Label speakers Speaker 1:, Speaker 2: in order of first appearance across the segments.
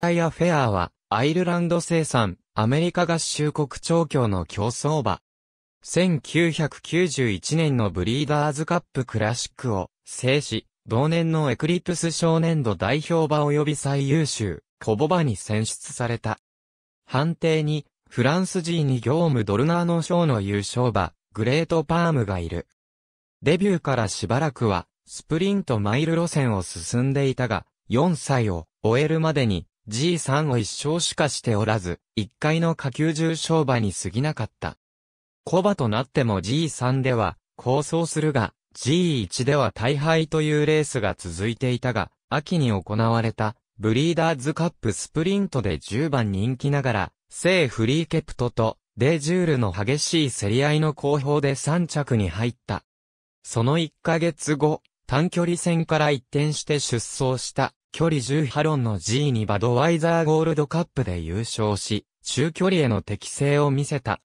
Speaker 1: タイアフェアは、アイルランド生産、アメリカ合衆国調教の競争馬。1991年のブリーダーズカップクラシックを制し、同年のエクリプス少年度代表馬及び最優秀、コボ馬に選出された。判定に、フランス g に業務ドルナーノ賞の優勝馬、グレートパームがいる。デビューからしばらくは、スプリントマイル路線を進んでいたが、4歳を終えるまでに G3 を一勝しかしておらず、一回の下級重賞馬に過ぎなかった。コバとなっても G3 では、構想するが、G1 では大敗というレースが続いていたが、秋に行われた、ブリーダーズカップスプリントで10番人気ながら、聖フリーケプトと、デジュールの激しい競り合いの後方で3着に入った。その1ヶ月後、短距離戦から一転して出走した距離10ハロンの G2 バドワイザーゴールドカップで優勝し、中距離への適性を見せた。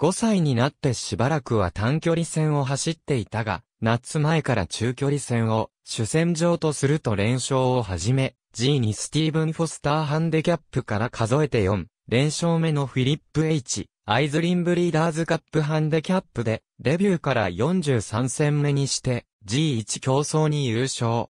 Speaker 1: 5歳になってしばらくは短距離戦を走っていたが、夏前から中距離戦を主戦場とすると連勝を始め、G2 スティーブン・フォスターハンデキャップから数えて4、連勝目のフィリップ H、アイズリンブリーダーズカップハンデキャップで、デビューから43戦目にして、G1 競争に優勝。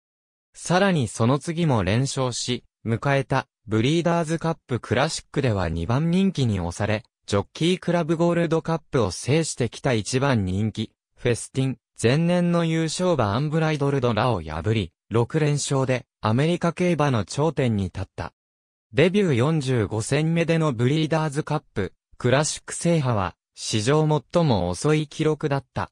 Speaker 1: さらにその次も連勝し、迎えたブリーダーズカップクラシックでは2番人気に押され、ジョッキークラブゴールドカップを制してきた1番人気、フェスティン、前年の優勝馬アンブライドルドラを破り、6連勝でアメリカ競馬の頂点に立った。デビュー45戦目でのブリーダーズカップ、クラシック制覇は、史上最も遅い記録だった。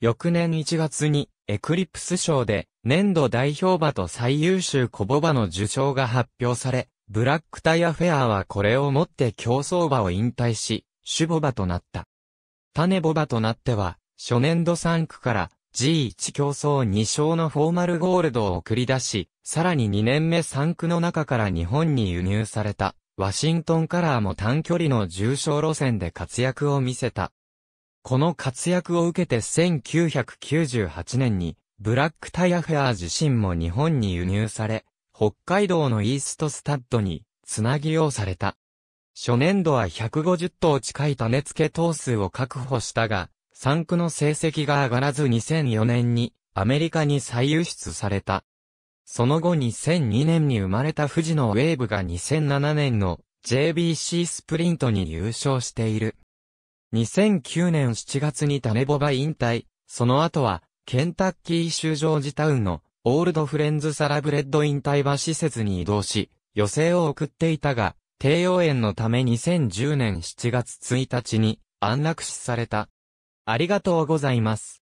Speaker 1: 翌年1月に、エクリプス賞で、年度代表馬と最優秀コボ馬の受賞が発表され、ブラックタイアフェアはこれをもって競争馬を引退し、主ボ馬となった。種ボ馬となっては、初年度3区から G1 競争2勝のフォーマルゴールドを送り出し、さらに2年目3区の中から日本に輸入された、ワシントンカラーも短距離の重賞路線で活躍を見せた。この活躍を受けて1998年にブラックタイアフェア自身も日本に輸入され、北海道のイーストスタッドにつなぎ用された。初年度は150頭近い種付け頭数を確保したが、産区の成績が上がらず2004年にアメリカに再輸出された。その後2002年に生まれた富士のウェーブが2007年の JBC スプリントに優勝している。2009年7月に種ボバ引退、その後はケンタッキー州ジョージタウンのオールドフレンズサラブレッド引退場施設に移動し、余生を送っていたが、低用園のため2010年7月1日に安楽死された。ありがとうございます。